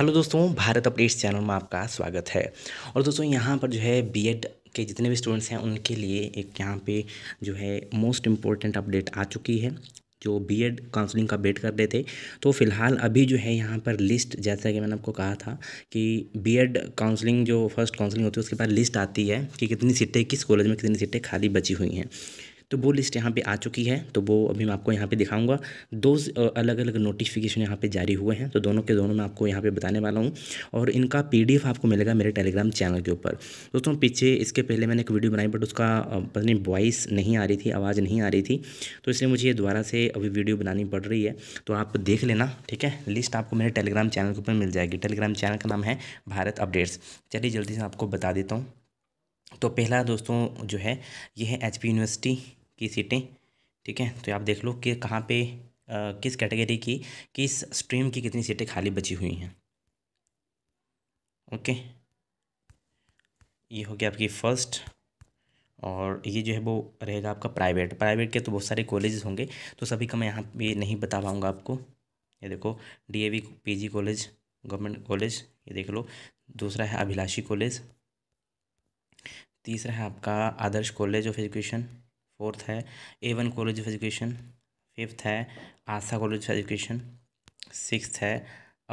hello दोस्तों Bharat updates channel में आपका स्वागत है और दोस्तों यहाँ पर जो है बीएड के जितने भी स्टूडेंट्स हैं उनके लिए एक यहाँ पे जो है मोस्ट इम्पोर्टेंट अपडेट आ चुकी है जो बीएड काउंसलिंग का वेट कर रहे थे तो फ़िलहाल अभी जो है यहाँ पर लिस्ट जैसा कि मैंने आपको कहा था कि बीएड काउंसलिंग जो फर्स्ट काउंसलिंग होती है उसके बाद लिस्ट आती है कि कितनी सीटें किस कॉलेज में कितनी सीटें खाली बची हुई हैं तो वो लिस्ट यहाँ पे आ चुकी है तो वो अभी मैं आपको यहाँ पे दिखाऊंगा दो अलग अलग नोटिफिकेशन यहाँ पे जारी हुए हैं तो दोनों के दोनों मैं आपको यहाँ पे बताने वाला हूँ और इनका पीडीएफ आपको मिलेगा मेरे टेलीग्राम चैनल के ऊपर दोस्तों पीछे इसके पहले मैंने एक वीडियो बनाई बट उसका पता नहीं वॉइस नहीं आ रही थी आवाज़ नहीं आ रही थी तो इसलिए मुझे ये दोबारा से अभी वीडियो बनानी पड़ रही है तो आप देख लेना ठीक है लिस्ट आपको मेरे टेलीग्राम चैनल के ऊपर मिल जाएगी टेलीग्राम चैनल का नाम है भारत अपडेट्स चलिए जल्दी से आपको बता देता हूँ तो पहला दोस्तों जो है ये है एच यूनिवर्सिटी की सीटें ठीक है तो आप देख लो कि कहाँ पे आ, किस कैटेगरी की किस स्ट्रीम की कितनी सीटें खाली बची हुई हैं ओके ये हो गया आपकी फ़र्स्ट और ये जो है वो रहेगा आपका प्राइवेट प्राइवेट के तो बहुत सारे कॉलेजेस होंगे तो सभी का मैं यहाँ पे नहीं बता पाऊँगा आपको ये देखो DAV PG college government college ये देख लो दूसरा है अभिलाषी कॉलेज तीसरा है आपका Adarsh college of education fourth है A one college of education fifth है Asha college of education six है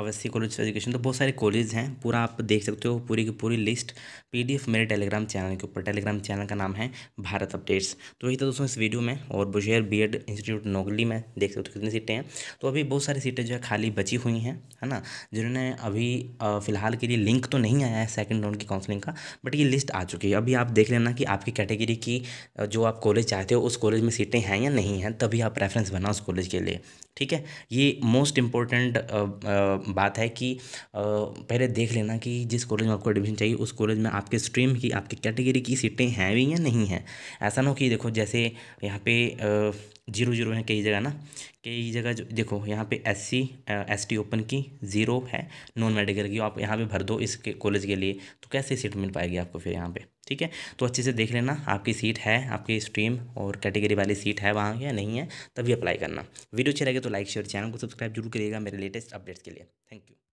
अवश्य कॉलेज ऑफ एजुकेशन तो बहुत सारे कॉलेज हैं पूरा आप देख सकते हो पूरी की पूरी लिस्ट पीडीएफ मेरे टेलीग्राम चैनल के ऊपर टेलीग्राम चैनल का नाम है भारत अपडेट्स तो यही था तो दोस्तों इस वीडियो में और बुशेर बी एड इंस्टीट्यूट नोगली में देख सकते हो कितनी सीटें हैं तो अभी बहुत सारी सीटें जो है खाली बची हुई हैं है ना जिन्होंने अभी फ़िलहाल के लिए लिंक तो नहीं आया है सेकेंड राउंड की काउंसलिंग का बट ये लिस्ट आ चुकी है अभी आप देख लेना कि आपकी कैटेगरी की जो आप कॉलेज चाहते हो उस कॉलेज में सीटें हैं या नहीं हैं तभी आप रेफरेंस बना उस कॉलेज के लिए ठीक है ये मोस्ट इम्पोर्टेंट बात है कि पहले देख लेना कि जिस कॉलेज में आपको एडमिशन चाहिए उस कॉलेज में आपके स्ट्रीम की आपकी कैटेगरी की सीटें हैं भी या नहीं हैं ऐसा ना हो कि देखो जैसे यहाँ पे जीरो जीरो है कई जगह ना कई जगह जो देखो यहाँ पे S C S T open की ज़ीरो है नॉन मेडिकल की आप यहाँ पे भर दो इस कॉलेज के लिए तो कैसे सीट मिल पाएगी आपको फिर यहाँ पे ठीक है तो अच्छे से देख लेना आपकी सीट है आपकी स्ट्रीम और कैटेगरी वाली सीट है वहाँ या नहीं है तभी अप्लाई करना वीडियो अच्छी लगे तो लाइक शेयर चैनल को सब्सक्राइब जरूर करिएगा मेरे लेटेस्ट अपडेट्स के लिए थैंक यू